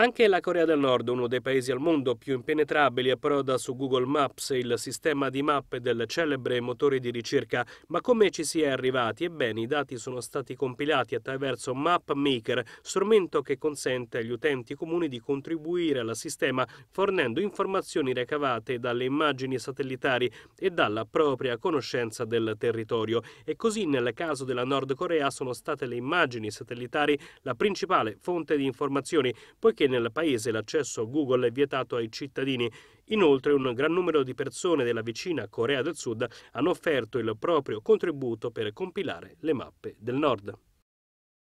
Anche la Corea del Nord, uno dei paesi al mondo più impenetrabili, approda su Google Maps il sistema di mappe del celebre motore di ricerca, ma come ci si è arrivati? Ebbene, i dati sono stati compilati attraverso MapMaker, strumento che consente agli utenti comuni di contribuire al sistema fornendo informazioni recavate dalle immagini satellitari e dalla propria conoscenza del territorio. E così nel caso della Nord Corea sono state le immagini satellitari la principale fonte di informazioni, poiché nel paese l'accesso a Google è vietato ai cittadini. Inoltre un gran numero di persone della vicina Corea del Sud hanno offerto il proprio contributo per compilare le mappe del nord.